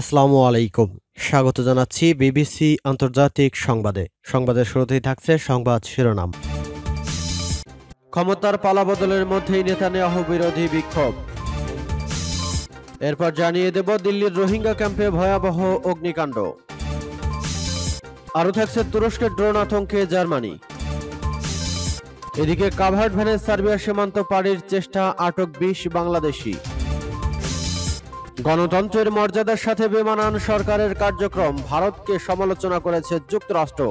আসসালামু আলাইকুম স্বাগত জানাচ্ছি বিবিসি আন্তর্জাতিক সংবাদে সংবাদের শুরুতেই থাকছে সংবাদ শিরোনাম ক্ষমতার পালাবদলের মধ্যেই নেতানিয়াহ বিরোধী বিক্ষোভ এরপর জানিয়ে দেব দিল্লির রোহিঙ্গা ক্যাম্পে ভয়াবহ অগ্নিকাণ্ড আরও থাকছে তুরস্কের ড্রোন আতঙ্কে জার্মানি এদিকে কাভার্ড ভ্যানে সার্বিয়া সীমান্ত পাড়ির চেষ্টা আটক বিশ বাংলাদেশি গণতন্ত্রের মর্যাদার সাথে বেমানান সরকারের কার্যক্রম ভারতকে সমালোচনা করেছে যুক্তরাষ্ট্র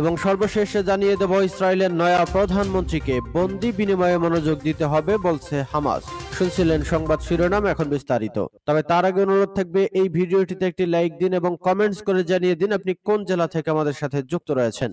এবং সর্বশেষে জানিয়ে দেব ইসরায়েলের নয়া প্রধানমন্ত্রীকে বন্দি বিনিময়ে মনোযোগ দিতে হবে বলছে হামাস শুনছিলেন সংবাদ শিরোনাম এখন বিস্তারিত তবে তার আগে অনুরোধ থাকবে এই ভিডিওটিতে একটি লাইক দিন এবং কমেন্টস করে জানিয়ে দিন আপনি কোন জেলা থেকে আমাদের সাথে যুক্ত রয়েছেন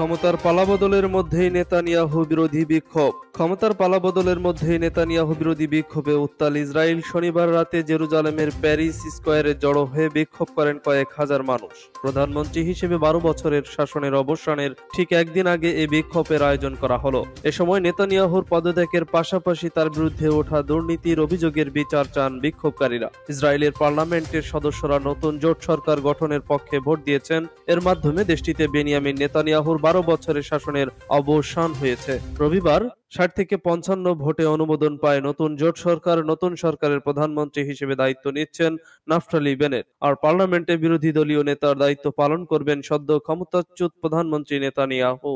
ক্ষমতার পালাবদলের মধ্যেই নেতানিয়াহু বিরোধী বিক্ষোভ ক্ষমতার পালাবদলের মধ্যেই নেতানিয়াহু বিরোধী বিক্ষোভে উত্তাল ইসরায়েল শনিবার রাতে জেরুজালেমের প্যারিস স্কোয়ারে জড়ো হয়ে বিক্ষোভ করেন কয়েক হাজার মানুষ প্রধানমন্ত্রী হিসেবে বারো বছরের শাসনের অবসানের ঠিক একদিন আগে এই বিক্ষোভের আয়োজন করা হলো এ সময় নেতানিয়াহুর পদত্যাগের পাশাপাশি তার বিরুদ্ধে ওঠা দুর্নীতির অভিযোগের বিচার চান বিক্ষোভকারীরা ইসরায়েলের পার্লামেন্টের সদস্যরা নতুন জোট সরকার গঠনের পক্ষে ভোট দিয়েছেন এর মাধ্যমে দেশটিতে বেনিয়ামিন নেতানিয়াহুর বারো বছরের শাসনের অবসান হয়েছে রবিবার ষাট থেকে পঞ্চান্ন ভোটে অনুমোদন পায় নতুন জোট সরকার নতুন সরকারের প্রধানমন্ত্রী হিসেবে দায়িত্ব নিচ্ছেন নাফটালি বেনেট আর পার্লামেন্টে বিরোধী দলীয় নেতার দায়িত্ব পালন করবেন সদ্য ক্ষমতাচ্যুত প্রধানমন্ত্রী নেতানিয়াহু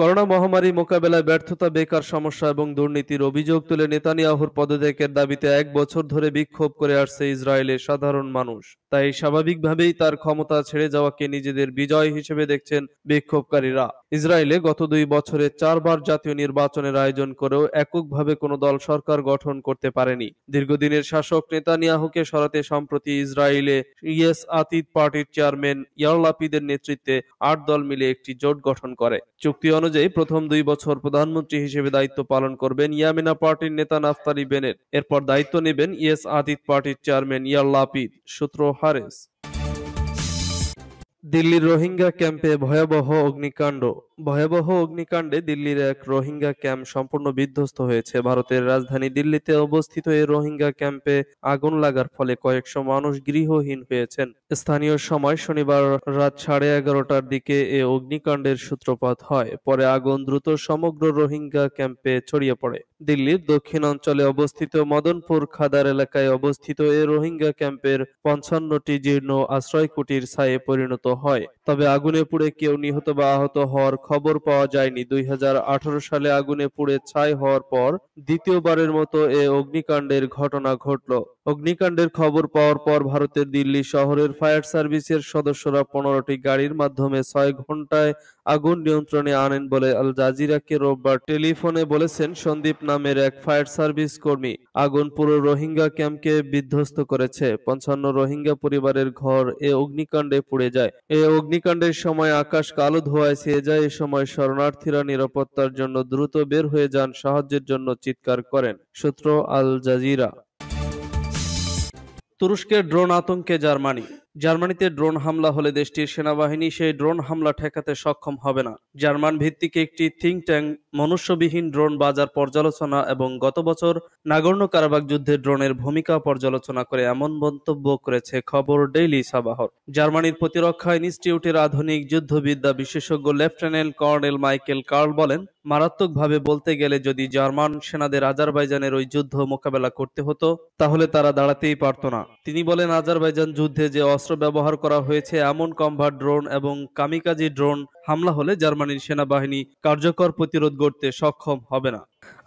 করোনা মহামারী মোকাবেলায় ব্যর্থতা বেকার সমস্যা এবং দুর্নীতির অভিযোগ তুলে নেতানিয়াহুর পদত্যাগের দাবিতে এক বছর ধরে বিক্ষোভ করে আসছে ইসরায়েলের সাধারণ মানুষ তাই স্বাভাবিকভাবেই তার ক্ষমতা ছেড়ে যাওয়াকে নিজেদের বিজয় হিসেবে দেখছেন বিক্ষোভকারীরা ইসরায়েলে গত দুই বছরে চারবার জাতীয় নির্বাচনের আয়োজন করেও এককভাবে কোনো দল সরকার গঠন করতে পারেনি দীর্ঘদিনের শাসক নেতানিয়াহুকে সরাতে সম্প্রতি ইসরায়েলে ইয়েস আতিদ পার্টির চেয়ারম্যান ইয়ারলাপিদের নেতৃত্বে আট দল মিলে একটি জোট গঠন করে চুক্তি অনুযায়ী প্রথম দুই বছর প্রধানমন্ত্রী হিসেবে দায়িত্ব পালন করবেন ইয়ামিনা পার্টির নেতা নাফতারি বেনেট এরপর দায়িত্ব নেবেন ইয়েস আদিত পার্টির চেয়ারম্যান ইয়ার লাপিদ সূত্র হারেস দিল্লির রোহিঙ্গা ক্যাম্পে ভয়াবহ অগ্নিকাণ্ড ভয়াবহ অগ্নিকাণ্ডে দিল্লির এক রোহিঙ্গা ক্যাম্প সম্পূর্ণ বিধ্বস্ত হয়েছে ভারতের রাজধানী দিল্লিতে অবস্থিত এই রোহিঙ্গা ক্যাম্পে আগুন লাগার ফলে কয়েকশো মানুষ গৃহহীন হয়েছেন স্থানীয় সময় শনিবার রাত সাড়ে এগারোটার দিকে এ অগ্নিকাণ্ডের সূত্রপাত হয় পরে আগুন দ্রুত সমগ্র রোহিঙ্গা ক্যাম্পে ছড়িয়ে পড়ে দিল্লির দক্ষিণ অঞ্চলে অবস্থিত মদনপুর খাদার এলাকায় অবস্থিত এ রোহিঙ্গা ক্যাম্পের পঞ্চান্নটি জীর্ণ আশ্রয় কুটির ছায়ে পরিণত はい。তবে আগুনে পুড়ে কেউ নিহত বা আহত হওয়ার খবর পাওয়া যায়নি দুই সালে আগুনে পুড়ে ছাই হওয়ার পর দ্বিতীয়বারের মতো এ অগ্নিকাণ্ডের ঘটনা ঘটল অগ্নিকাণ্ডের খবর পাওয়ার পর ভারতের দিল্লি শহরের ফায়ার সার্ভিসের সদস্যরা পনেরোটি গাড়ির মাধ্যমে ছয় ঘন্টায় আগুন নিয়ন্ত্রণে আনেন বলে আল জাজিরাকে রোববার টেলিফোনে বলেছেন সন্দীপ নামের এক ফায়ার সার্ভিস কর্মী আগুন পুরো রোহিঙ্গা ক্যাম্পকে বিধ্বস্ত করেছে পঞ্চান্ন রোহিঙ্গা পরিবারের ঘর এ অগ্নিকাণ্ডে পুড়ে যায় এ অগ্নি অগ্নিকাণ্ডের সময় আকাশ কালো ধোয়ায় ছেয়ে যায় এ সময় শরণার্থীরা নিরাপত্তার জন্য দ্রুত বের হয়ে যান সাহায্যের জন্য চিৎকার করেন সূত্র আল জাজিরা তুরস্কের ড্রোন আতঙ্কে জার্মানি জার্মানিতে ড্রোন হামলা হলে দেশটির সেনাবাহিনী সেই ড্রোন হামলা ঠেকাতে সক্ষম হবে না জার্মান ভিত্তিক একটি থিঙ্ক ট্যাঙ্ক মনুষ্যবিহীন ড্রোন বাজার পর্যালোচনা এবং গত বছর নাগর্ণ কারাবাগ যুদ্ধে ড্রোনের ভূমিকা পর্যালোচনা করে এমন মন্তব্য করেছে খবর ডেইলি সাবাহর জার্মানির প্রতিরক্ষা ইনস্টিটিউটের আধুনিক যুদ্ধবিদ্যা বিশেষজ্ঞ লেফটেন্যান্ট কর্নেল মাইকেল কার্ল বলেন মারাত্মকভাবে বলতে গেলে যদি জার্মান সেনাদের আজারবাইজানের ওই যুদ্ধ মোকাবেলা করতে হতো তাহলে তারা দাঁড়াতেই পারত না তিনি বলেন আজারবাইজান যুদ্ধে যে অস্ত্র অস্ত্র ব্যবহার করা হয়েছে এমন কম্ভার ড্রোন এবং কামিকাজি ড্রোন হামলা হলে জার্মানির সেনাবাহিনী কার্যকর প্রতিরোধ গড়তে সক্ষম হবে না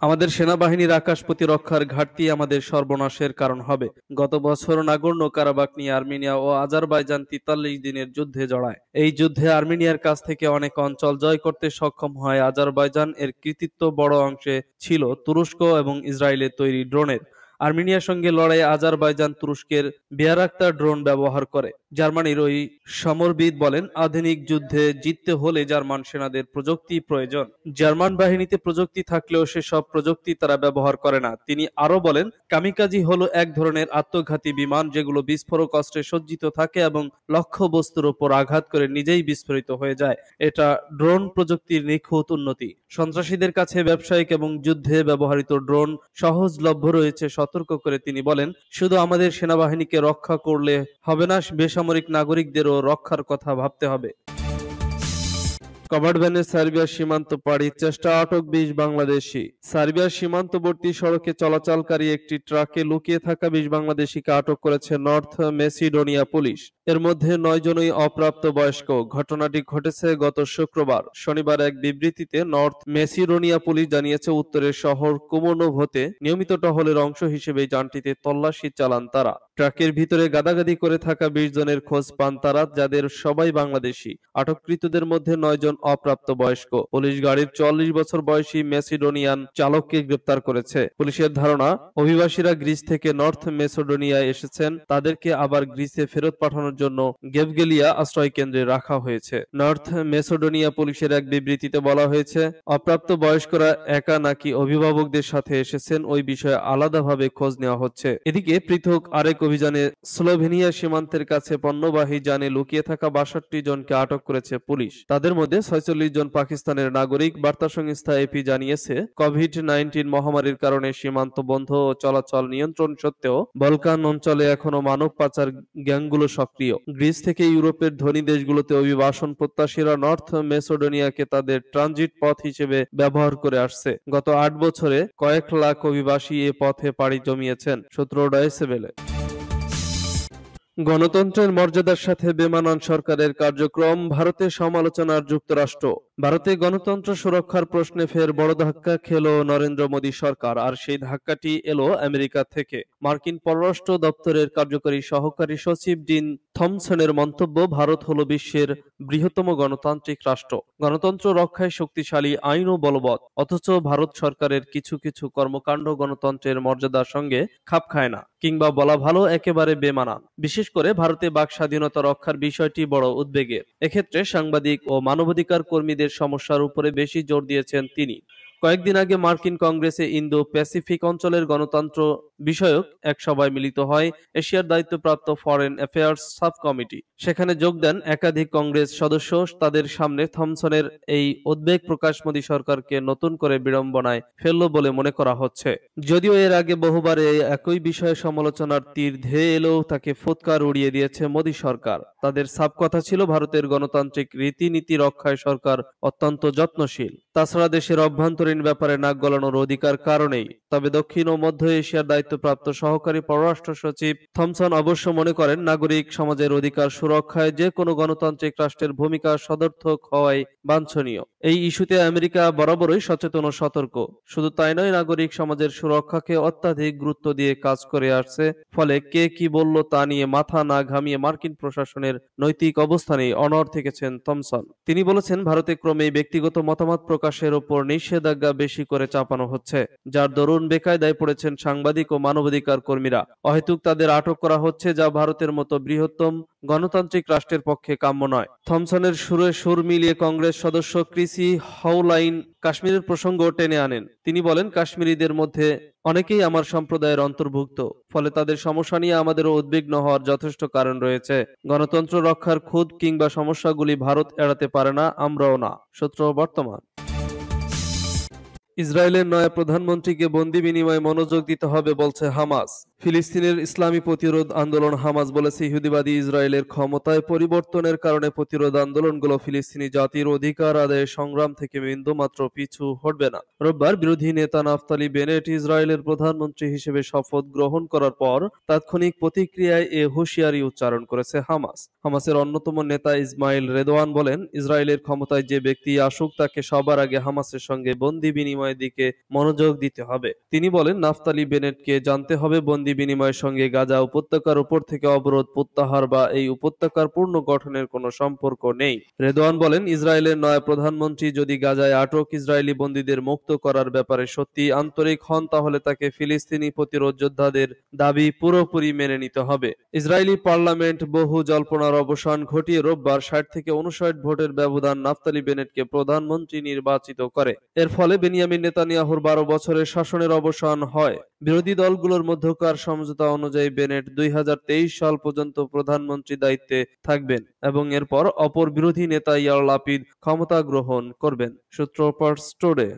আমাদের সেনাবাহিনীর আকাশ প্রতিরক্ষার ঘাটতি আমাদের সর্বনাশের কারণ হবে গত বছর নাগর্ণ কারাবাক নিয়ে আর্মেনিয়া ও আজারবাইজান তেতাল্লিশ দিনের যুদ্ধে জড়ায় এই যুদ্ধে আর্মেনিয়ার কাছ থেকে অনেক অঞ্চল জয় করতে সক্ষম হয় আজারবাইজান এর কৃতিত্ব বড় অংশে ছিল তুরস্ক এবং ইসরায়েলের তৈরি ড্রোনের আর্মেনিয়ার সঙ্গে লড়াই আজারবাইজান তুরস্কের বেয়ারাক্তার ড্রোন ব্যবহার করে জার্মানির ওই সমরবিদ বলেন আধুনিক যুদ্ধে জিততে হলে জার্মান সেনাদের প্রযুক্তি প্রয়োজন জার্মান বাহিনীতে প্রযুক্তি থাকলেও সেসব প্রযুক্তি তারা ব্যবহার করে না তিনি আরো বলেন কামিকাজি হলো এক ধরনের আত্মঘাতী বিমান যেগুলো বিস্ফোরক অস্ত্রে সজ্জিত থাকে এবং লক্ষ্য বস্তুর ওপর আঘাত করে নিজেই বিস্ফোরিত হয়ে যায় এটা ড্রোন প্রযুক্তির নিখুঁত উন্নতি সন্ত্রাসীদের কাছে ব্যবসায়িক এবং যুদ্ধে ব্যবহৃত ড্রোন সহজলভ্য রয়েছে সতর্ক করে তিনি বলেন শুধু আমাদের সেনাবাহিনীকে রক্ষা করলে হবে না বেসামরিক নাগরিকদেরও রক্ষার কথা ভাবতে হবে কভার ভ্যানে সার্বিয়ার সীমান্ত পাড়ির চেষ্টা আটক বিশ বাংলাদেশি সার্বিয়ার সীমান্তবর্তী সড়কে চলাচলকারী একটি ট্রাকে লুকিয়ে থাকা বিশ বাংলাদেশিকে আটক করেছে নর্থ মেসিডোনিয়া পুলিশ এর মধ্যে নয় জনই অপ্রাপ্ত বয়স্ক ঘটনাটি ঘটেছে গত শুক্রবার শনিবার এক বিবৃতিতে নর্থ মেসিডোনিয়া পুলিশ জানিয়েছে উত্তরের শহর কুমনোভ হতে নিয়মিত টহলের অংশ হিসেবে যানটিতে তল্লাশি চালান তারা ট্রাকের ভিতরে গাদাগাদি করে থাকা বিশ জনের খোঁজ পান তারা যাদের সবাই বাংলাদেশি আটককৃতদের মধ্যে নয় জন অপ্রাপ্ত পুলিশ গাড়ির চল্লিশ বছর বয়সী মেসিডোনিয়ান চালককে গ্রেপ্তার করেছে পুলিশের ধারণা অভিবাসীরা গ্রিস থেকে নর্থ মেসিডোনিয়ায় এসেছেন তাদেরকে আবার গ্রিসে ফেরত পাঠানোর জন্য গেবগেলিয়া আশ্রয় কেন্দ্রে রাখা হয়েছে নর্থ মেসিডোনিয়া পুলিশের এক বিবৃতিতে বলা হয়েছে অপ্রাপ্ত বয়স্করা একা নাকি অভিভাবকদের সাথে এসেছেন ওই বিষয়ে আলাদাভাবে খোঁজ নেওয়া হচ্ছে এদিকে পৃথক আরেক অভিযানে স্লোভেনিয়া সীমান্তের কাছে পণ্যবাহী জানে লুকিয়ে থাকা বাষট্টি জনকে আটক করেছে পুলিশ তাদের মধ্যে ছয়চল্লিশ জন পাকিস্তানের নাগরিক বার্তা সংস্থা এপি জানিয়েছে কোভিড নাইন্টিন মহামারীর কারণে সীমান্ত বন্ধ ও চলাচল নিয়ন্ত্রণ সত্ত্বেও বলকান অঞ্চলে এখনো মানব পাচার গ্যাংগুলো সক্রিয় গ্রিস থেকে ইউরোপের ধনী দেশগুলোতে অভিবাসন প্রত্যাশীরা নর্থ মেসোডোনিয়াকে তাদের ট্রানজিট পথ হিসেবে ব্যবহার করে আসছে গত আট বছরে কয়েক লাখ অভিবাসী এ পথে পাড়ি জমিয়েছেন সূত্র ডয়েসেবেলে গণতন্ত্রের মর্যাদার সাথে বেমানান সরকারের কার্যক্রম ভারতের সমালোচনার যুক্তরাষ্ট্র ভারতে গণতন্ত্র সুরক্ষার প্রশ্নে ফের বড় ধাক্কা খেল নরেন্দ্র মোদী সরকার আর সেই ধাক্কাটি এলো আমেরিকা থেকে মার্কিন পররাষ্ট্র দপ্তরের কার্যকরী সহকারী সচিব ডিন থমসনের মন্তব্য ভারত হলো বিশ্বের বৃহত্তম গণতান্ত্রিক রাষ্ট্র গণতন্ত্র রক্ষায় শক্তিশালী আইন ও বলবৎ অথচ ভারত সরকারের কিছু কিছু কর্মকাণ্ড গণতন্ত্রের মর্যাদার সঙ্গে খাপ খায় না কিংবা বলা ভালো একেবারে বেমানান বিশেষ করে ভারতে বাক স্বাধীনতা রক্ষার বিষয়টি বড় উদ্বেগের এক্ষেত্রে সাংবাদিক ও মানবাধিকার কর্মীদের পরিবেশ সমস্যার উপরে বেশি জোর দিয়েছেন তিনি কয়েকদিন আগে মার্কিন কংগ্রেসে ইন্দো প্যাসিফিক অঞ্চলের গণতন্ত্র বিষয়ক এক সভায় মিলিত হয় এশিয়ার দায়িত্বপ্রাপ্ত ফরেন অ্যাফেয়ার্স সাব কমিটি সেখানে যোগ দেন একাধিক কংগ্রেস সদস্য তাদের সামনে থমসনের এই উদ্বেগ প্রকাশ মোদী সরকারকে নতুন করে বিড়ম্বনায় ফেলল বলে মনে করা হচ্ছে যদিও এর আগে বহুবার এই একই বিষয়ে সমালোচনার তীর ধেয়ে এলেও তাকে ফুৎকার উড়িয়ে দিয়েছে মোদী সরকার তাদের সাপ কথা ছিল ভারতের গণতান্ত্রিক রীতিনীতি রক্ষায় সরকার অত্যন্ত যত্নশীল তাছাড়া দেশের অভ্যন্তরীণ ব্যাপারে নাক গলানোর অধিকার কারণেই তবে দক্ষিণ ও মধ্য এশিয়ার দায়িত্বপ্রাপ্ত সহকারী পররাষ্ট্র সচিব থমসন অবশ্য মনে করেন নাগরিক সমাজের অধিকার রক্ষায় যে কোনো গণতান্ত্রিক রাষ্ট্রের ভূমিকা সদর্থক হওয়াই বাঞ্ছনীয় এই ইস্যুতে আমেরিকা বরাবরই সচেতন ও সতর্ক শুধু তাই নয় নাগরিক সমাজের সুরক্ষাকে অত্যাধিক গুরুত্ব দিয়ে কাজ করে আসছে ফলে কে কি বলল তা নিয়ে মাথা না ঘামিয়ে মার্কিন প্রশাসনের নৈতিক অবস্থানে অনর থেকেছেন থমসন তিনি বলেছেন ভারতে ক্রমে ব্যক্তিগত মতামত প্রকাশের ওপর নিষেধাজ্ঞা বেশি করে চাপানো হচ্ছে যার দরুন বেকায়দায় পড়েছেন সাংবাদিক ও মানবাধিকার কর্মীরা অহেতুক তাদের আটক করা হচ্ছে যা ভারতের মতো বৃহত্তম গণতান্ত্রিক রাষ্ট্রের পক্ষে কাম্য নয় থমসনের সুরে সুর মিলিয়ে কংগ্রেস সদস্য কৃষি হাউলাইন কাশ্মীরের প্রসঙ্গ টেনে আনেন তিনি বলেন কাশ্মীরিদের মধ্যে অনেকেই আমার সম্প্রদায়ের অন্তর্ভুক্ত ফলে তাদের সমস্যা নিয়ে আমাদের উদ্বিগ্ন হওয়ার যথেষ্ট কারণ রয়েছে গণতন্ত্র রক্ষার খুদ কিংবা সমস্যাগুলি ভারত এড়াতে পারে না আমরাও না সূত্র বর্তমান ইসরায়েলের নয়া প্রধানমন্ত্রীকে বন্দি বিনিময়ে মনোযোগ দিতে হবে বলছে হামাস ফিলিস্তিনের ইসলামী প্রতিরোধ আন্দোলন হামাজ বলেছে ইহুদিবাদী ইসরায়েলের ক্ষমতায় পরিবর্তনের কারণে প্রতিরোধ আন্দোলনগুলো ফিলিস্তিনি জাতির অধিকার আদায়ের সংগ্রাম থেকে বিন্দুমাত্র পিছু হটবে না রোববার বিরোধী নেতা নাফতালি বেনেট ইসরায়েলের প্রধানমন্ত্রী হিসেবে শপথ গ্রহণ করার পর তাৎক্ষণিক প্রতিক্রিয়ায় এ হুঁশিয়ারি উচ্চারণ করেছে হামাস হামাসের অন্যতম নেতা ইসমাইল রেদওয়ান বলেন ইসরায়েলের ক্ষমতায় যে ব্যক্তি আসুক তাকে সবার আগে হামাসের সঙ্গে বন্দি বিনিময়ের দিকে মনোযোগ দিতে হবে তিনি বলেন নাফতালি বেনেটকে জানতে হবে বন্দি বন্দি বিনিময়ের সঙ্গে গাজা উপত্যকার উপর থেকে অবরোধ প্রত্যাহার বা এই উপত্যকার পূর্ণ গঠনের কোনো সম্পর্ক নেই রেদোয়ান বলেন ইসরায়েলের নয়া প্রধানমন্ত্রী যদি গাজায় আটক ইসরায়েলি বন্দীদের মুক্ত করার ব্যাপারে সত্যি আন্তরিক হন তাহলে তাকে ফিলিস্তিনি প্রতিরোধ যোদ্ধাদের দাবি পুরোপুরি মেনে নিতে হবে ইসরায়েলি পার্লামেন্ট বহু জল্পনার অবসান ঘটিয়ে রোববার ষাট থেকে উনষাট ভোটের ব্যবধান নাফতালি বেনেটকে প্রধানমন্ত্রী নির্বাচিত করে এর ফলে বেনিয়ামিন নেতানিয়াহুর বারো বছরের শাসনের অবসান হয় বিরোধী দলগুলোর মধ্যকার সমঝোতা অনুযায়ী বেনেট দুই সাল পর্যন্ত প্রধানমন্ত্রী দায়িত্বে থাকবেন এবং এরপর অপর বিরোধী নেতা ইয়ার লাপিদ ক্ষমতা গ্রহণ করবেন সূত্র স্টোরে